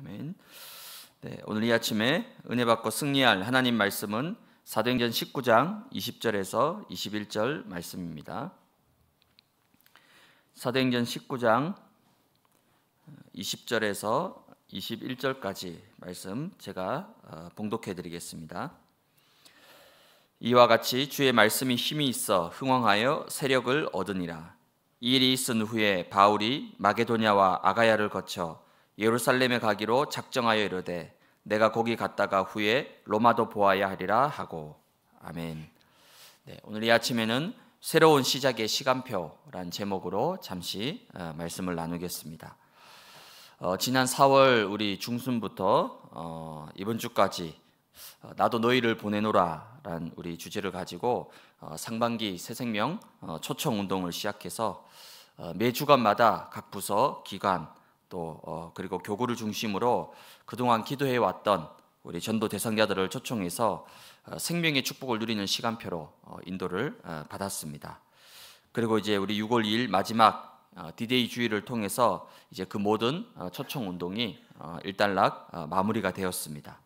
아멘. 네, 오늘 이 아침에 은혜 받고 승리할 하나님 말씀은 사도행전 19장 20절에서 21절 말씀입니다. 사도행전 19장 20절에서 21절까지 말씀 제가 어, 봉독해 드리겠습니다. 이와 같이 주의 말씀이 힘이 있어 흥왕하여 세력을 얻으니라. 이 일이 있은 후에 바울이 마게도냐와 아가야를 거쳐 예루살렘에 가기로 작정하여 이르되 내가 거기 갔다가 후에 로마도 보아야 하리라 하고 아멘. 네, 오늘 이 아침에는 새로운 시작의 시간표라는 제목으로 잠시 어, 말씀을 나누겠습니다. 어, 지난 4월 우리 중순부터 어, 이번 주까지 어, 나도 너희를 보내노라라는 우리 주제를 가지고 어, 상반기 새생명 어, 초청 운동을 시작해서 매 주간마다 각 부서 기관 또 어, 그리고 교구를 중심으로 그동안 기도해 왔던 우리 전도 대상자들을 초청해서 어, 생명의 축복을 누리는 시간표로 어, 인도를 어, 받았습니다. 그리고 이제 우리 6월 2일 마지막 어, 디데이 주일을 통해서 이제 그 모든 어, 초청 운동이 일단락 마무리가 되었습니다.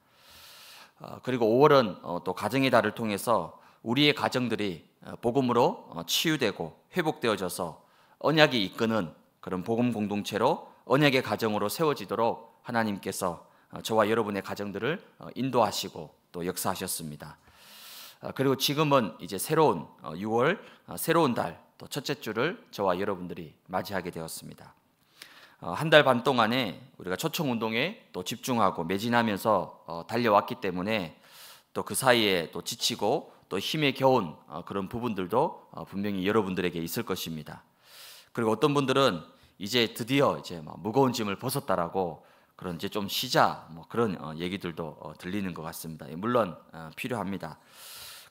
그리고 5월은 또 가정의 달을 통해서 우리의 가정들이 복음으로 치유되고 회복되어져서 언약이 이끄는 그런 복음 공동체로 언약의 가정으로 세워지도록 하나님께서 어, 저와 여러분의 가정들을 어, 인도하시고 또 역사하셨습니다. 어, 그리고 지금은 이제 새로운 6월 새로운 달 또 첫째 주를 저와 여러분들이 맞이하게 되었습니다. 한 달 반 동안에 우리가 초청 운동에 또 집중하고 매진하면서 달려왔기 때문에 또 그 사이에 또 지치고 또 힘에 겨운 그런 부분들도 분명히 여러분들에게 있을 것입니다. 그리고 어떤 분들은 이제 드디어 이제 막 뭐 무거운 짐을 벗었다라고 그런 이제 좀 쉬자 뭐 그런 어, 얘기들도 어, 들리는 것 같습니다. 예, 물론 어, 필요합니다.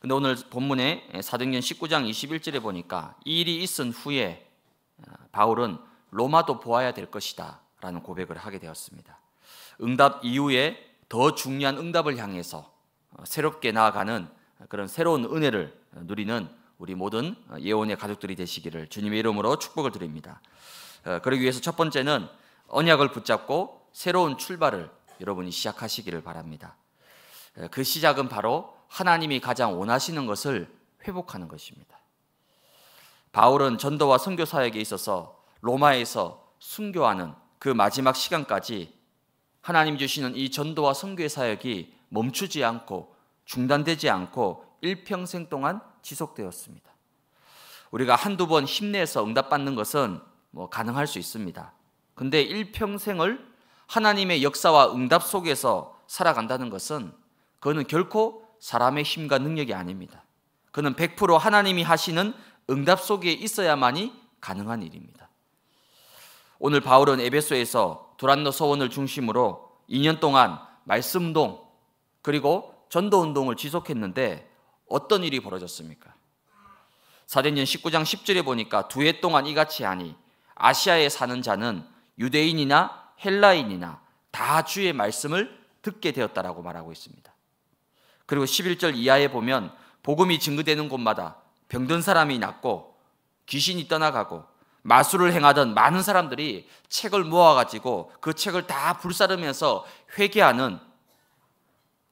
근데 오늘 본문에 예, 사도행전 19장 21절에 보니까 이 일이 있은 후에 어, 바울은 로마도 보아야 될 것이다라는 고백을 하게 되었습니다. 응답 이후에 더 중요한 응답을 향해서 어, 새롭게 나아가는 그런 새로운 은혜를 누리는 우리 모든 예원의 가족들이 되시기를 주님의 이름으로 축복을 드립니다. 어, 그러기 위해서 첫 번째는 언약을 붙잡고 새로운 출발을 여러분이 시작하시기를 바랍니다. 어, 그 시작은 바로 하나님이 가장 원하시는 것을 회복하는 것입니다. 바울은 전도와 선교 사역에 있어서 로마에서 순교하는 그 마지막 시간까지 하나님 주시는 이 전도와 선교의 사역이 멈추지 않고 중단되지 않고 일평생 동안 지속되었습니다. 우리가 한두 번 힘내서 응답받는 것은 뭐 가능할 수 있습니다. 근데 일평생을 하나님의 역사와 응답 속에서 살아간다는 것은 그는 결코 사람의 힘과 능력이 아닙니다. 그는 100% 하나님이 하시는 응답 속에 있어야만이 가능한 일입니다. 오늘 바울은 에베소에서 도란노 서원을 중심으로 2년 동안 말씀동 그리고 전도 운동을 지속했는데 어떤 일이 벌어졌습니까? 사도전 19장 10절에 보니까 두 해 동안 이같이 하니 아시아에 사는 자는 유대인이나 헬라인이나 다 주의 말씀을 듣게 되었다라고 말하고 있습니다. 그리고 11절 이하에 보면 복음이 증거되는 곳마다 병든 사람이 낫고 귀신이 떠나가고 마술을 행하던 많은 사람들이 책을 모아가지고 그 책을 다 불사르면서 회개하는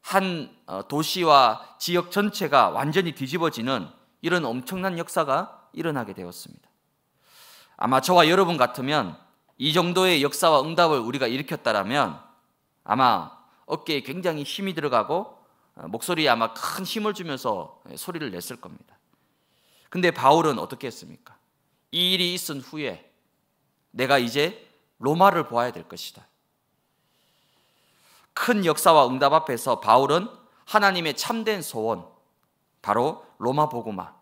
한 어, 도시와 지역 전체가 완전히 뒤집어지는 이런 엄청난 역사가 일어나게 되었습니다. 아마 저와 여러분 같으면 이 정도의 역사와 응답을 우리가 일으켰다라면 아마 어깨에 굉장히 힘이 들어가고 어, 목소리에 아마 큰 힘을 주면서 예, 소리를 냈을 겁니다. 근데 바울은 어떻게 했습니까? 이 일이 있은 후에 내가 이제 로마를 보아야 될 것이다. 큰 역사와 응답 앞에서 바울은 하나님의 참된 소원, 바로 로마 보고마,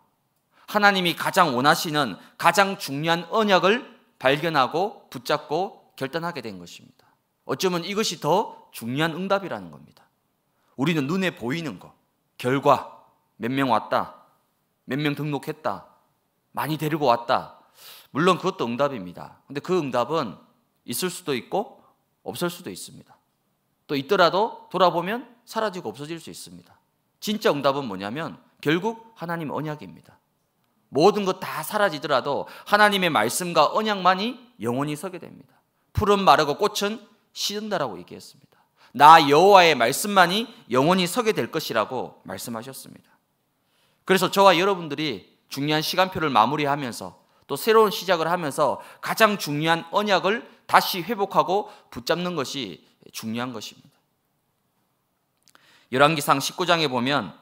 하나님이 가장 원하시는 가장 중요한 언약을 발견하고 붙잡고 결단하게 된 것입니다. 어쩌면 이것이 더 중요한 응답이라는 겁니다. 우리는 눈에 보이는 것, 결과, 몇 명 왔다, 몇 명 등록했다, 많이 데리고 왔다. 물론 그것도 응답입니다. 근데 그 응답은 있을 수도 있고 없을 수도 있습니다. 또 있더라도 돌아보면 사라지고 없어질 수 있습니다. 진짜 응답은 뭐냐면 결국 하나님 언약입니다. 모든 것 다 사라지더라도 하나님의 말씀과 언약만이 영원히 서게 됩니다. 풀은 마르고 꽃은 시든다라고 얘기했습니다. 나 여호와의 말씀만이 영원히 서게 될 것이라고 말씀하셨습니다. 그래서 저와 여러분들이 중요한 시간표를 마무리하면서 또 새로운 시작을 하면서 가장 중요한 언약을 다시 회복하고 붙잡는 것이 중요한 것입니다. 열왕기상 19장에 보면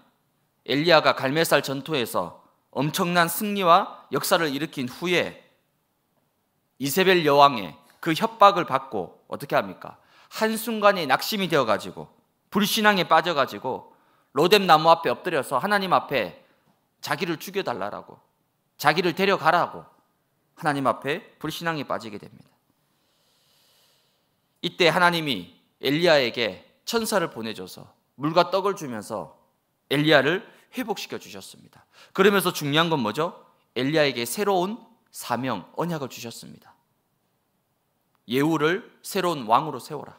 엘리야가 갈멜살 전투에서 엄청난 승리와 역사를 일으킨 후에 이세벨 여왕의 그 협박을 받고 어떻게 합니까? 한순간에 낙심이 되어 가지고 불신앙에 빠져 가지고 로뎀 나무 앞에 엎드려서 하나님 앞에 자기를 죽여 달라라고 자기를 데려가라고 하나님 앞에 불신앙에 빠지게 됩니다. 이때 하나님이 엘리야에게 천사를 보내줘서 물과 떡을 주면서 엘리야를 회복시켜 주셨습니다. 그러면서 중요한 건 뭐죠? 엘리야에게 새로운 사명, 언약을 주셨습니다. 예우를 새로운 왕으로 세워라.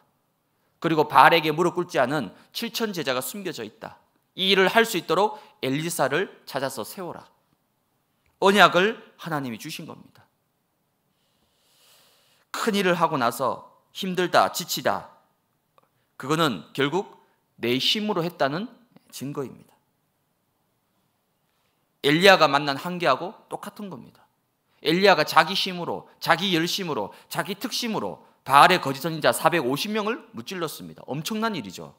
그리고 바에게 무릎 꿇지 않은 7천 제자가 숨겨져 있다. 이 일을 할 수 있도록 엘리사를 찾아서 세워라. 언약을 하나님이 주신 겁니다. 큰 일을 하고 나서 힘들다, 지치다. 그거는 결국 내 힘으로 했다는 증거입니다. 엘리야가 만난 한계하고 똑같은 겁니다. 엘리야가 자기 힘으로, 자기 열심으로, 자기 특심으로 바알의 거짓 선지자 450명을 무찔렀습니다. 엄청난 일이죠.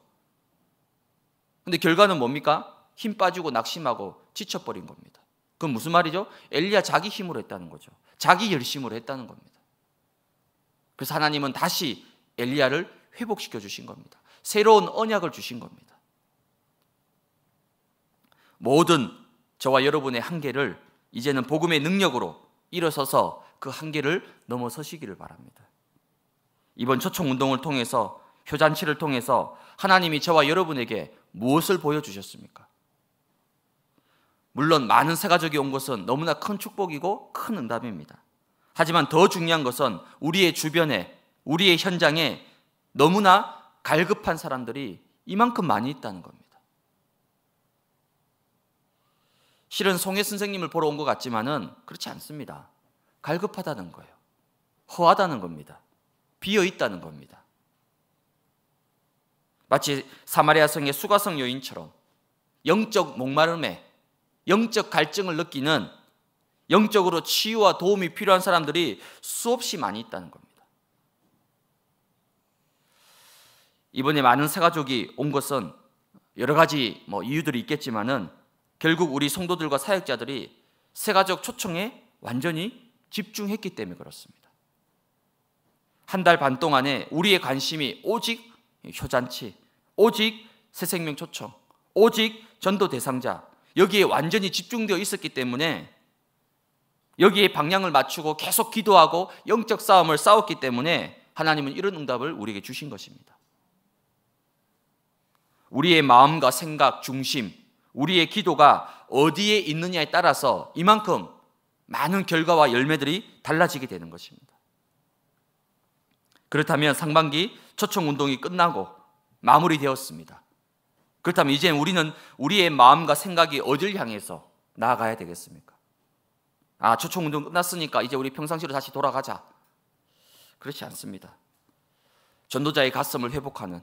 근데 결과는 뭡니까? 힘 빠지고 낙심하고 지쳐버린 겁니다. 그건 무슨 말이죠? 엘리야 자기 힘으로 했다는 거죠. 자기 열심으로 했다는 겁니다. 그래서 하나님은 다시 엘리야를 회복시켜 주신 겁니다. 새로운 언약을 주신 겁니다. 모든 저와 여러분의 한계를 이제는 복음의 능력으로 일어서서 그 한계를 넘어서시기를 바랍니다. 이번 초청 운동을 통해서 효잔치를 통해서 하나님이 저와 여러분에게 무엇을 보여주셨습니까? 물론 많은 세가족이 온 것은 너무나 큰 축복이고 큰 응답입니다. 하지만 더 중요한 것은 우리의 주변에 우리의 현장에 너무나 갈급한 사람들이 이만큼 많이 있다는 겁니다. 실은 송혜 선생님을 보러 온 것 같지만은 그렇지 않습니다. 갈급하다는 거예요. 허하다는 겁니다. 비어 있다는 겁니다. 마치 사마리아 성의 수가성 여인처럼 영적 목마름에 영적 갈증을 느끼는 영적으로 치유와 도움이 필요한 사람들이 수없이 많이 있다는 겁니다. 이번에 많은 사가족이 온 것은 여러 가지 뭐 이유들이 있겠지만은 결국 우리 성도들과 사역자들이 세가족 초청에 완전히 집중했기 때문에 그렇습니다. 한 달 반 동안에 우리의 관심이 오직 효잔치, 오직 새생명 초청, 오직 전도 대상자 여기에 완전히 집중되어 있었기 때문에 여기에 방향을 맞추고 계속 기도하고 영적 싸움을 싸웠기 때문에 하나님은 이런 응답을 우리에게 주신 것입니다. 우리의 마음과 생각, 중심, 우리의 기도가 어디에 있느냐에 따라서 이만큼 많은 결과와 열매들이 달라지게 되는 것입니다. 그렇다면 상반기 초청 운동이 끝나고 마무리되었습니다. 그렇다면 이제 우리는 우리의 마음과 생각이 어딜 향해서 나아가야 되겠습니까? 아, 초청 운동 끝났으니까 이제 우리 평상시로 다시 돌아가자. 그렇지 않습니다. 전도자의 가슴을 회복하는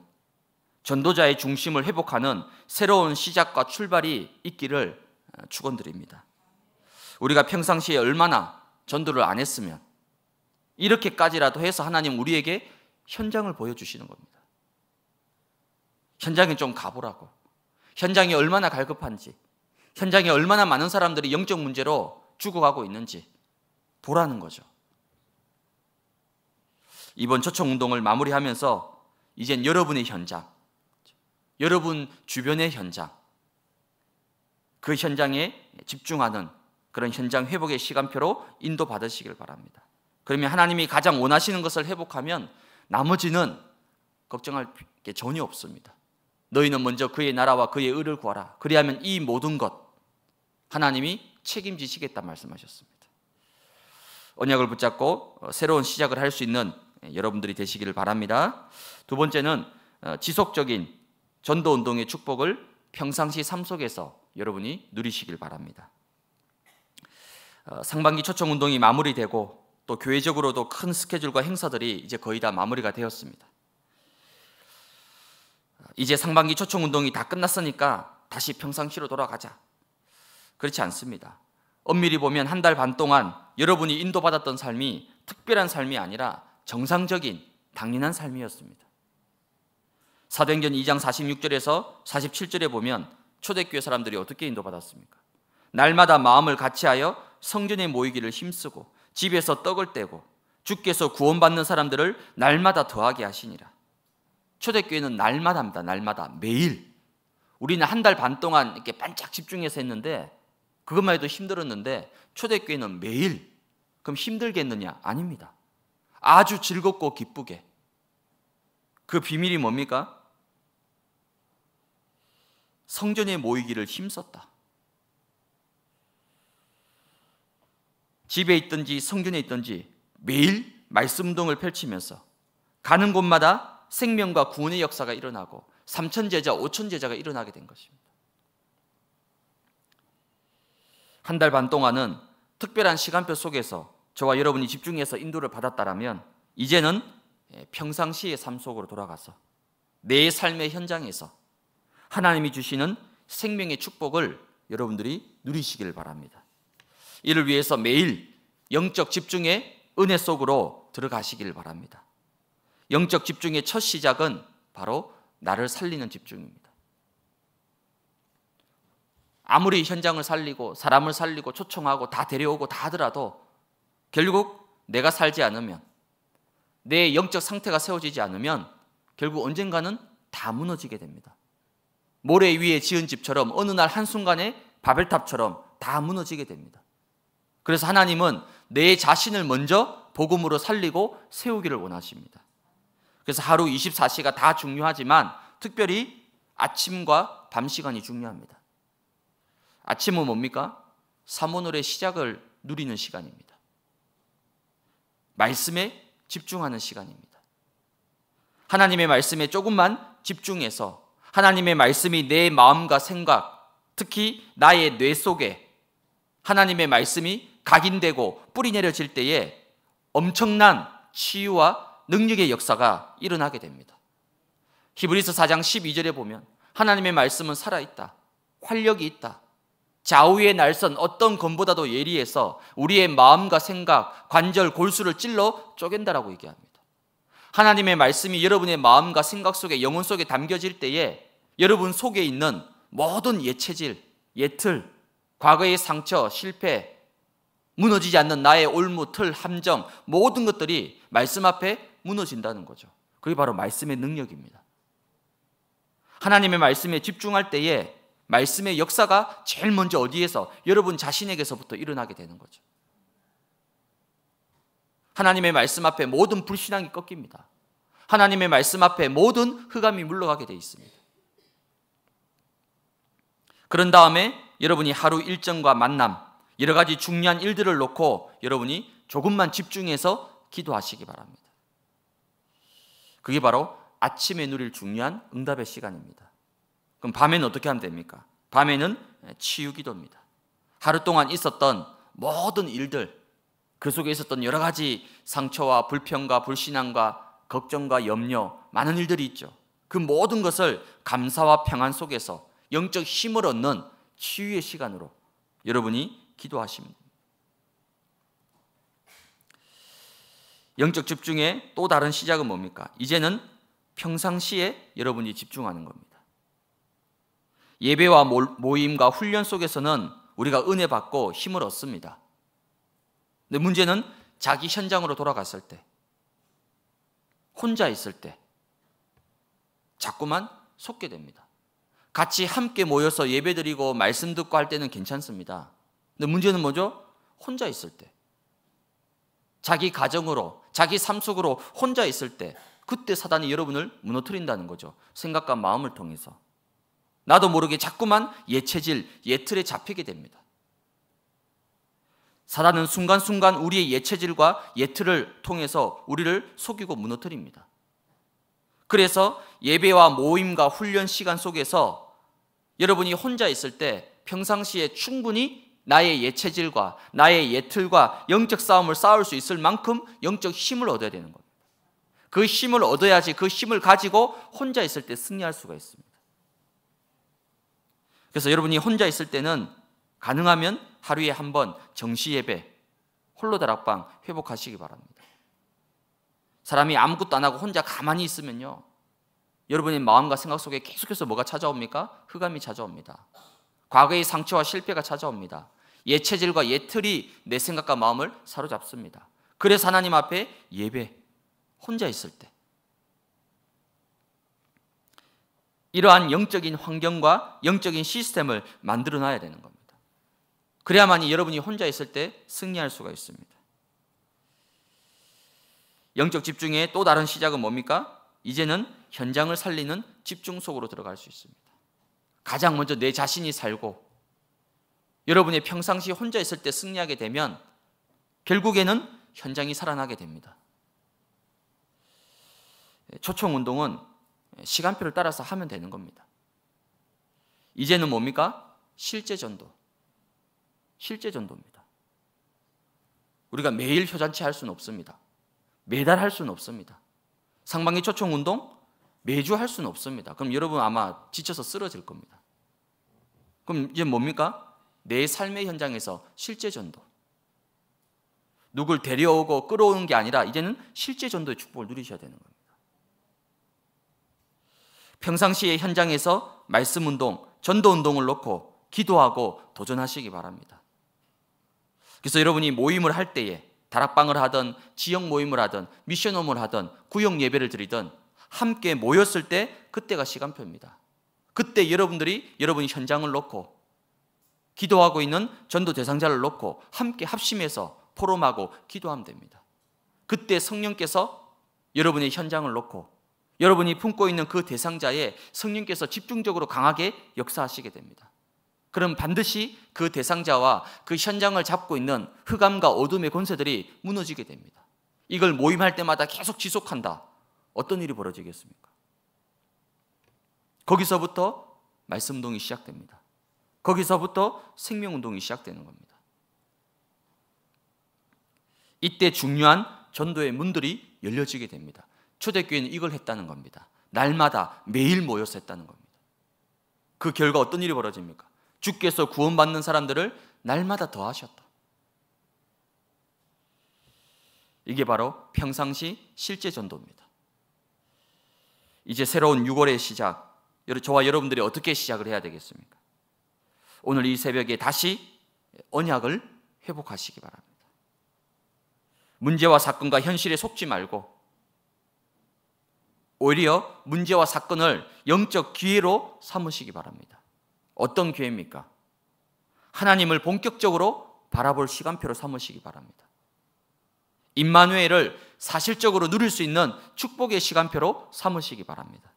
전도자의 중심을 회복하는 새로운 시작과 출발이 있기를 축원드립니다. 우리가 평상시에 얼마나 전도를 안 했으면 이렇게까지라도 해서 하나님 우리에게 현장을 보여주시는 겁니다. 현장에 좀 가보라고. 현장이 얼마나 갈급한지, 현장에 얼마나 많은 사람들이 영적 문제로 죽어가고 있는지 보라는 거죠. 이번 초청 운동을 마무리하면서 이젠 여러분의 현장, 여러분 주변의 현장, 그 현장에 집중하는 그런 현장 회복의 시간표로 인도받으시길 바랍니다. 그러면 하나님이 가장 원하시는 것을 회복하면 나머지는 걱정할 게 전혀 없습니다. 너희는 먼저 그의 나라와 그의 의를 구하라. 그리하면 이 모든 것 하나님이 책임지시겠다 말씀하셨습니다. 언약을 붙잡고 새로운 시작을 할 수 있는 여러분들이 되시기를 바랍니다. 두 번째는 지속적인 전도 운동의 축복을 평상시 삶 속에서 여러분이 누리시길 바랍니다. 어, 상반기 초청 운동이 마무리되고 또 교회적으로도 큰 스케줄과 행사들이 이제 거의 다 마무리가 되었습니다. 어, 이제 상반기 초청 운동이 다 끝났으니까 다시 평상시로 돌아가자. 그렇지 않습니다. 엄밀히 보면 한 달 반 동안 여러분이 인도받았던 삶이 특별한 삶이 아니라 정상적인 당연한 삶이었습니다. 사도행전 2장 46절에서 47절에 보면 초대교회 사람들이 어떻게 인도받았습니까? 날마다 마음을 같이하여 성전에 모이기를 힘쓰고 집에서 떡을 떼고 주께서 구원받는 사람들을 날마다 더하게 하시니라. 초대교회는 날마다 합니다. 날마다 매일. 우리는 한 달 반 동안 이렇게 반짝 집중해서 했는데 그것만 해도 힘들었는데 초대교회는 매일 그럼 힘들겠느냐? 아닙니다. 아주 즐겁고 기쁘게. 그 비밀이 뭡니까? 성전에 모이기를 힘썼다. 집에 있든지 성전에 있든지 매일 말씀동을 펼치면서 가는 곳마다 생명과 구원의 역사가 일어나고 삼천 제자, 오천 제자가 일어나게 된 것입니다. 한 달 반 동안은 특별한 시간표 속에서 저와 여러분이 집중해서 인도를 받았다라 이제는 예, 평상시의 삶 속으로 돌아가서 내 삶의 현장에서 하나님이 주시는 생명의 축복을 여러분들이 누리시길 바랍니다. 이를 위해서 매일 영적 집중의 은혜 속으로 들어가시길 바랍니다. 영적 집중의 첫 시작은 바로 나를 살리는 집중입니다. 아무리 현장을 살리고 사람을 살리고 초청하고 다 데려오고 다 하더라도 결국 내가 살지 않으면 내 영적 상태가 세워지지 않으면 결국 언젠가는 다 무너지게 됩니다. 모래 위에 지은 집처럼 어느 날 한순간에 바벨탑처럼 다 무너지게 됩니다. 그래서 하나님은 내 자신을 먼저 복음으로 살리고 세우기를 원하십니다. 그래서 하루 24시가 다 중요하지만 특별히 아침과 밤 시간이 중요합니다. 아침은 뭡니까? 사모노의 시작을 누리는 시간입니다. 말씀에 집중하는 시간입니다. 하나님의 말씀에 조금만 집중해서 하나님의 말씀이 내 마음과 생각, 특히 나의 뇌 속에 하나님의 말씀이 각인되고 뿌리 내려질 때에 엄청난 치유와 능력의 역사가 일어나게 됩니다. 히브리서 4장 12절에 보면 하나님의 말씀은 살아있다. 활력이 있다. 좌우의 날선 어떤 검보다도 예리해서 우리의 마음과 생각, 관절, 골수를 찔러 쪼갠다라고 얘기합니다. 하나님의 말씀이 여러분의 마음과 생각 속에 영혼 속에 담겨질 때에 여러분 속에 있는 모든 예체질, 예틀, 과거의 상처, 실패, 무너지지 않는 나의 올무, 틀, 함정 모든 것들이 말씀 앞에 무너진다는 거죠. 그게 바로 말씀의 능력입니다. 하나님의 말씀에 집중할 때에 말씀의 역사가 제일 먼저 어디에서 여러분 자신에게서부터 일어나게 되는 거죠. 하나님의 말씀 앞에 모든 불신앙이 꺾입니다. 하나님의 말씀 앞에 모든 흑암이 물러가게 되어 있습니다. 그런 다음에 여러분이 하루 일정과 만남, 여러 가지 중요한 일들을 놓고 여러분이 조금만 집중해서 기도하시기 바랍니다. 그게 바로 아침에 누릴 중요한 응답의 시간입니다. 그럼 밤에는 어떻게 하면 됩니까? 밤에는 치유 기도입니다. 하루 동안 있었던 모든 일들, 그 속에 있었던 여러 가지 상처와 불평과 불신앙과 걱정과 염려, 많은 일들이 있죠. 그 모든 것을 감사와 평안 속에서 영적 힘을 얻는 치유의 시간으로 여러분이 기도하십니다. 영적 집중의 또 다른 시작은 뭡니까? 이제는 평상시에 여러분이 집중하는 겁니다. 예배와 모임과 훈련 속에서는 우리가 은혜 받고 힘을 얻습니다. 근데 문제는 자기 현장으로 돌아갔을 때, 혼자 있을 때, 자꾸만 속게 됩니다. 같이 함께 모여서 예배 드리고 말씀 듣고 할 때는 괜찮습니다. 근데 문제는 뭐죠? 혼자 있을 때. 자기 가정으로, 자기 삶 속으로 혼자 있을 때, 그때 사단이 여러분을 무너뜨린다는 거죠. 생각과 마음을 통해서. 나도 모르게 자꾸만 예체질, 예틀에 잡히게 됩니다. 사단은 순간순간 우리의 예체질과 예틀을 통해서 우리를 속이고 무너뜨립니다. 그래서 예배와 모임과 훈련 시간 속에서 여러분이 혼자 있을 때 평상시에 충분히 나의 예체질과 나의 예틀과 영적 싸움을 싸울 수 있을 만큼 영적 힘을 얻어야 되는 겁니다. 그 힘을 얻어야지 그 힘을 가지고 혼자 있을 때 승리할 수가 있습니다. 그래서 여러분이 혼자 있을 때는 가능하면 하루에 한 번 정시 예배 홀로 다락방 회복하시기 바랍니다. 사람이 아무것도 안 하고 혼자 가만히 있으면요. 여러분의 마음과 생각 속에 계속해서 뭐가 찾아옵니까? 흑암이 찾아옵니다. 과거의 상처와 실패가 찾아옵니다. 옛 체질과 옛 틀이 내 생각과 마음을 사로잡습니다. 그래서 하나님 앞에 예배 혼자 있을 때 이러한 영적인 환경과 영적인 시스템을 만들어 놔야 되는 겁니다. 그래야만이 여러분이 혼자 있을 때 승리할 수가 있습니다. 영적 집중의 또 다른 시작은 뭡니까? 이제는 현장을 살리는 집중 속으로 들어갈 수 있습니다. 가장 먼저 내 자신이 살고 여러분이 평상시 혼자 있을 때 승리하게 되면 결국에는 현장이 살아나게 됩니다. 초청 운동은 시간표를 따라서 하면 되는 겁니다. 이제는 뭡니까? 실제 전도. 실제 전도입니다. 우리가 매일 효잔치 할 수는 없습니다. 매달 할 수는 없습니다. 상반기 초청 운동 매주 할 수는 없습니다. 그럼 여러분 아마 지쳐서 쓰러질 겁니다. 그럼 이제 뭡니까? 내 삶의 현장에서 실제 전도. 누굴 데려오고 끌어오는 게 아니라 이제는 실제 전도의 축복을 누리셔야 되는 겁니다. 평상시에 현장에서 말씀 운동, 전도 운동을 놓고 기도하고 도전하시기 바랍니다. 그래서 여러분이 모임을 할 때에 다락방을 하던 지역 모임을 하던 미션홈을 하던 구역 예배를 드리던 함께 모였을 때 그때가 시간표입니다. 그때 여러분들이 여러분이 현장을 놓고 기도하고 있는 전도 대상자를 놓고 함께 합심해서 포럼하고 기도하면 됩니다. 그때 성령께서 여러분의 현장을 놓고 여러분이 품고 있는 그 대상자에 성령께서 집중적으로 강하게 역사하시게 됩니다. 그럼 반드시 그 대상자와 그 현장을 잡고 있는 흑암과 어둠의 권세들이 무너지게 됩니다. 이걸 모임할 때마다 계속 지속한다. 어떤 일이 벌어지겠습니까? 거기서부터 말씀동이 시작됩니다. 거기서부터 생명운동이 시작되는 겁니다. 이때 중요한 전도의 문들이 열려지게 됩니다. 초대교회는 이걸 했다는 겁니다. 날마다 매일 모여서 했다는 겁니다. 그 결과 어떤 일이 벌어집니까? 주께서 구원받는 사람들을 날마다 더하셨다. 이게 바로 평상시 실제 전도입니다. 이제 새로운 6월의 시작, 저와 여러분들이 어떻게 시작을 해야 되겠습니까? 오늘 이 새벽에 다시 언약을 회복하시기 바랍니다. 문제와 사건과 현실에 속지 말고 오히려 문제와 사건을 영적 기회로 삼으시기 바랍니다. 어떤 기회입니까 하나님을 본격적으로 바라볼 시간표로 삼으시기 바랍니다. 임마누엘을 사실적으로 누릴 수 있는 축복의 시간표로 삼으시기 바랍니다.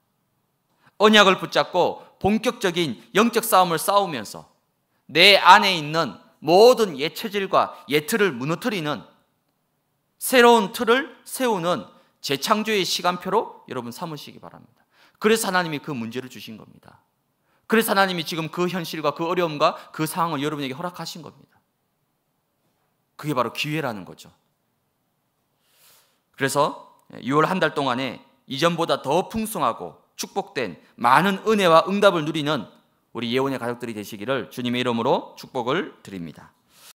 언약을 붙잡고 본격적인 영적 싸움을 싸우면서 내 안에 있는 모든 예체질과 예틀을 무너뜨리는 새로운 틀을 세우는 재창조의 시간표로 여러분 삼으시기 바랍니다. 그래서 하나님이 그 문제를 주신 겁니다. 그래서 하나님이 지금 그 현실과 그 어려움과 그 상황을 여러분에게 허락하신 겁니다. 그게 바로 기회라는 거죠. 그래서 6월 한 달 동안에 이전보다 더 풍성하고 축복된 많은 은혜와 응답을 누리는 우리 예원의 가족들이 되시기를 주님의 이름으로 축복을 드립니다.